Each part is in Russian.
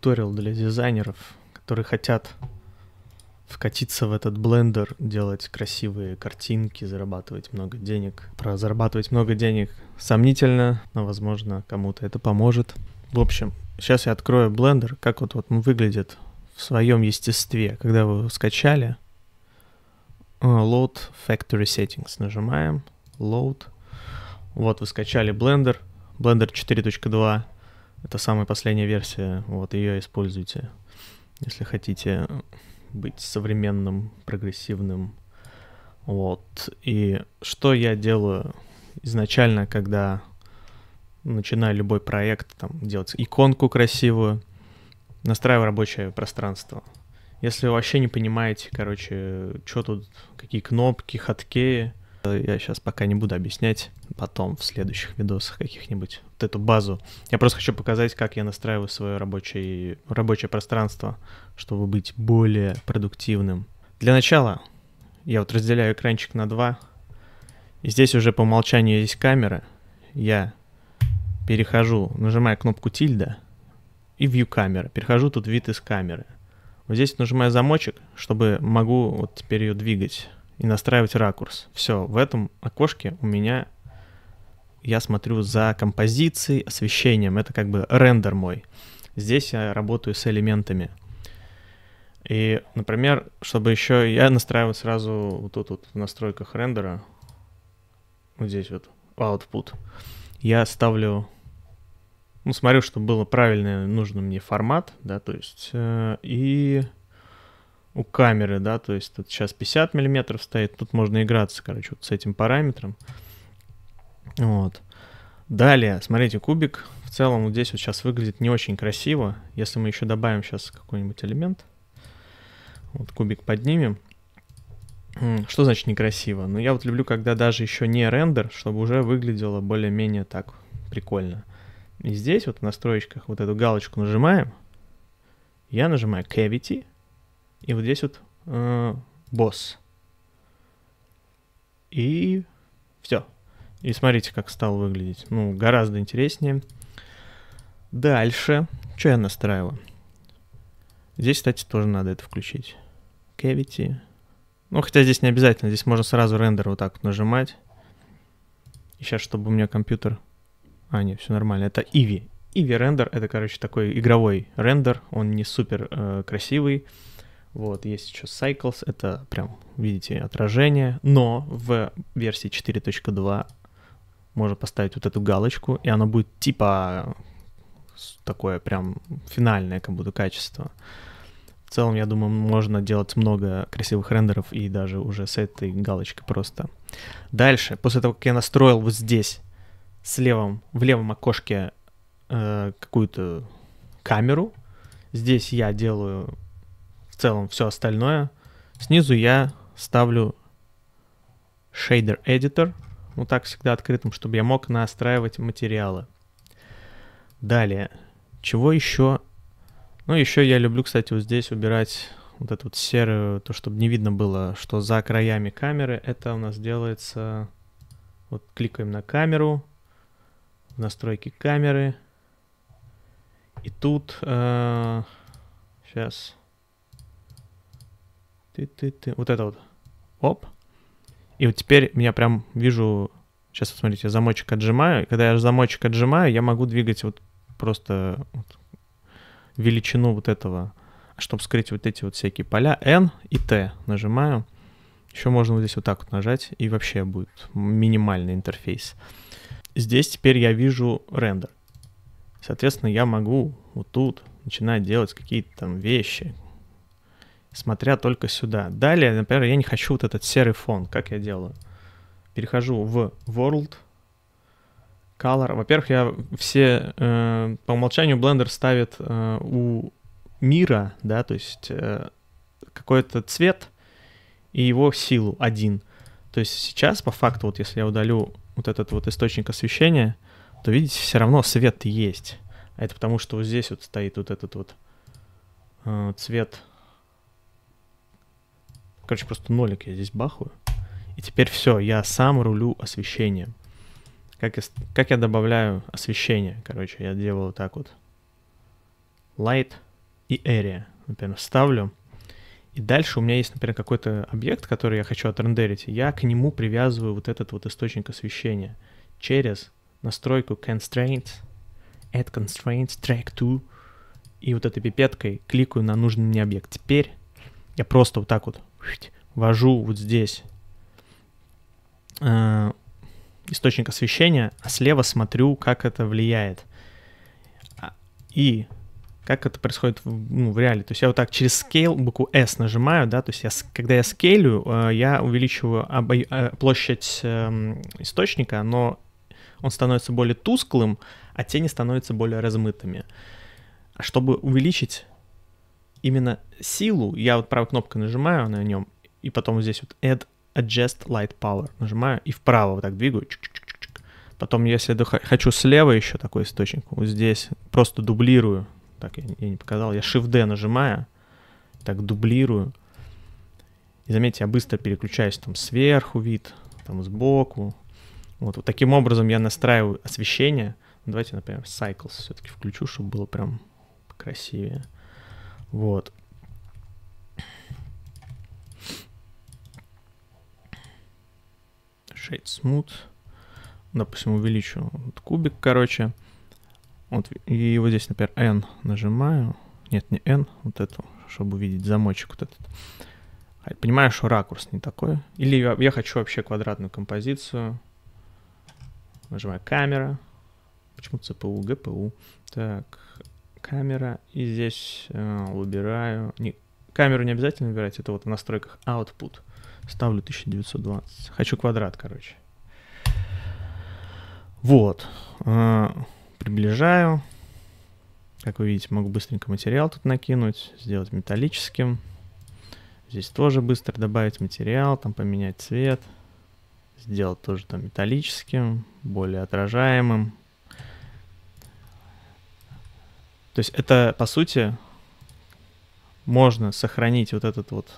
туториал для дизайнеров, которые хотят вкатиться в этот блендер, делать красивые картинки, зарабатывать много денег. Про зарабатывать много денег сомнительно, но, возможно, кому-то это поможет. В общем, сейчас я открою блендер, как вот, вот он выглядит в своем естестве. Когда вы его скачали, э, Load Factory Settings нажимаем, Load. Вот вы скачали блендер, Blender, Blender 4.2, это самая последняя версия, вот ее используйте, если хотите быть современным, прогрессивным. Вот. И что я делаю изначально, когда начинаю любой проект, там, делать иконку красивую, настраиваю рабочее пространство. Если вы вообще не понимаете, короче, что тут, какие кнопки, хаткеи, я сейчас пока не буду объяснять, потом в следующих видосах каких-нибудь вот эту базу. Я просто хочу показать, как я настраиваю свое рабочее, рабочее пространство, чтобы быть более продуктивным. Для начала я вот разделяю экранчик на два. И здесь уже по умолчанию есть камера. Я перехожу, нажимаю кнопку тильда и view камера. Перехожу тут вид из камеры. Вот здесь нажимаю замочек, чтобы могу вот теперь ее двигать и настраивать ракурс. Все, в этом окошке у меня я смотрю за композицией, освещением. Это как бы рендер мой. Здесь я работаю с элементами. И, например, чтобы еще... Я настраиваю сразу вот тут вот в настройках рендера. Вот здесь вот output. Я ставлю... Ну, смотрю, чтобы было правильный, нужный мне формат, да, то есть... Э, и у камеры, да, то есть тут сейчас 50 миллиметров стоит, тут можно играться, короче, вот с этим параметром. Вот. Далее, смотрите, кубик в целом вот здесь вот сейчас выглядит не очень красиво. Если мы еще добавим сейчас какой-нибудь элемент, вот кубик поднимем. Что значит некрасиво? Ну, я вот люблю, когда даже еще не рендер, чтобы уже выглядело более-менее так прикольно. И здесь вот в настройках вот эту галочку нажимаем. Я нажимаю Cavity — и вот здесь вот э, босс. И все. И смотрите, как стал выглядеть. Ну, гораздо интереснее. Дальше. Что я настраивал Здесь, кстати, тоже надо это включить. Cavity. Ну, хотя здесь не обязательно. Здесь можно сразу рендер вот так вот нажимать. И сейчас, чтобы у меня компьютер... А, нет, все нормально. Это Иви. Иви рендер. Это, короче, такой игровой рендер. Он не супер э, красивый. Вот, есть еще Cycles, это прям, видите, отражение, но в версии 4.2 можно поставить вот эту галочку, и она будет типа такое прям финальное как будто качество. В целом, я думаю, можно делать много красивых рендеров и даже уже с этой галочкой просто. Дальше, после того, как я настроил вот здесь, слева в левом окошке э, какую-то камеру, здесь я делаю в целом все остальное. Снизу я ставлю Shader Editor, вот так всегда открытым, чтобы я мог настраивать материалы. Далее, чего еще? Ну еще я люблю, кстати, вот здесь убирать вот эту вот серую, то, чтобы не видно было, что за краями камеры. Это у нас делается... Вот кликаем на камеру, в настройки камеры. И тут... Э, сейчас... Ты, ты, ты. Вот это вот. Оп. И вот теперь я прям вижу... Сейчас, вот смотрите, замочек отжимаю. когда я замочек отжимаю, я могу двигать вот просто вот величину вот этого, чтобы скрыть вот эти вот всякие поля. N и T нажимаю. Еще можно вот здесь вот так вот нажать, и вообще будет минимальный интерфейс. Здесь теперь я вижу рендер. Соответственно, я могу вот тут начинать делать какие-то там вещи, смотря только сюда. Далее, например, я не хочу вот этот серый фон, как я делаю. Перехожу в World, Color. Во-первых, я все э, по умолчанию Blender ставит э, у мира, да, то есть э, какой-то цвет и его силу один. То есть сейчас, по факту, вот если я удалю вот этот вот источник освещения, то, видите, все равно свет есть. А это потому, что вот здесь вот стоит вот этот вот э, цвет Короче, просто нолик я здесь бахаю. И теперь все, я сам рулю освещением. Как я, как я добавляю освещение? Короче, я делаю вот так вот. Light и Area. Например, ставлю. И дальше у меня есть, например, какой-то объект, который я хочу отрендерить. Я к нему привязываю вот этот вот источник освещения через настройку Constraints, Add Constraints, Track to, и вот этой пипеткой кликаю на нужный мне объект. Теперь я просто вот так вот вожу вот здесь э, источник освещения, а слева смотрю, как это влияет. А, и как это происходит в, ну, в реале. То есть я вот так через scale букву S нажимаю, да, то есть я, когда я скейлю, э, я увеличиваю обо... Э, площадь эм, источника, но он становится более тусклым, а тени становятся более размытыми. А чтобы увеличить именно силу, я вот правой кнопкой нажимаю на нем, и потом здесь вот Add Adjust Light Power нажимаю и вправо вот так двигаю. Чик -чик -чик -чик. Потом, если хочу слева еще такой источник, вот здесь просто дублирую. Так, я, я не показал. Я Shift-D нажимаю, так дублирую. И заметьте, я быстро переключаюсь там сверху вид, там сбоку. Вот, вот таким образом я настраиваю освещение. Давайте, например, Cycles все-таки включу, чтобы было прям красивее. Вот. Shade Smooth. Допустим, увеличу вот кубик, короче. Вот, и вот здесь, например, N нажимаю. Нет, не N, вот эту, чтобы увидеть замочек вот этот. А, понимаю, что ракурс не такой. Или я, я хочу вообще квадратную композицию. Нажимаю камера. Почему CPU, GPU? Так, камера, и здесь э, выбираю... Не, камеру не обязательно выбирать, это вот в настройках output. Ставлю 1920. Хочу квадрат, короче. Вот. Э, приближаю. Как вы видите, могу быстренько материал тут накинуть, сделать металлическим. Здесь тоже быстро добавить материал, там поменять цвет. Сделать тоже там металлическим, более отражаемым. То есть это, по сути, можно сохранить вот этот вот...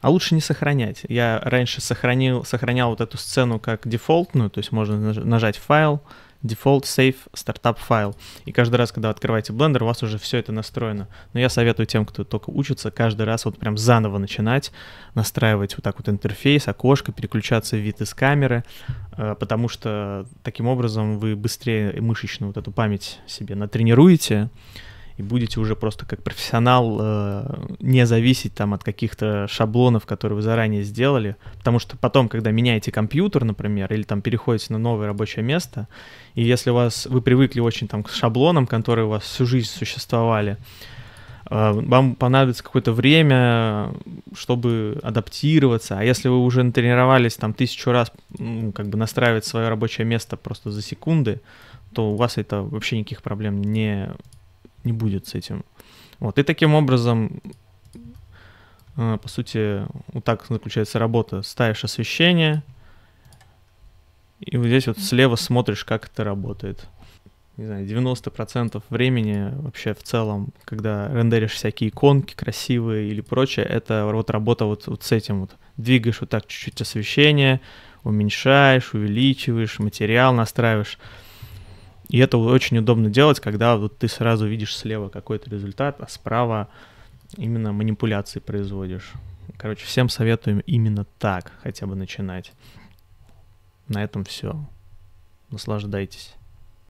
А лучше не сохранять. Я раньше сохранил, сохранял вот эту сцену как дефолтную, то есть можно нажать файл, Default Save Startup File. И каждый раз, когда открываете Blender, у вас уже все это настроено. Но я советую тем, кто только учится, каждый раз вот прям заново начинать, настраивать вот так вот интерфейс, окошко, переключаться в вид из камеры, э, потому что таким образом вы быстрее мышечную вот эту память себе натренируете, и будете уже просто как профессионал э, не зависеть там от каких-то шаблонов, которые вы заранее сделали, потому что потом, когда меняете компьютер, например, или там переходите на новое рабочее место, и если у вас вы привыкли очень там к шаблонам, которые у вас всю жизнь существовали, э, вам понадобится какое-то время, чтобы адаптироваться. А если вы уже натренировались там тысячу раз, ну, как бы настраивать свое рабочее место просто за секунды, то у вас это вообще никаких проблем не не будет с этим. Вот. И таким образом, э, по сути, вот так заключается работа. Ставишь освещение, и вот здесь вот слева смотришь, как это работает. Не знаю, 90% времени вообще в целом, когда рендеришь всякие иконки красивые или прочее, это вот работа вот, вот с этим вот. Двигаешь вот так чуть-чуть освещение, уменьшаешь, увеличиваешь, материал настраиваешь. И это очень удобно делать, когда вот ты сразу видишь слева какой-то результат, а справа именно манипуляции производишь. Короче, всем советуем именно так хотя бы начинать. На этом все. Наслаждайтесь.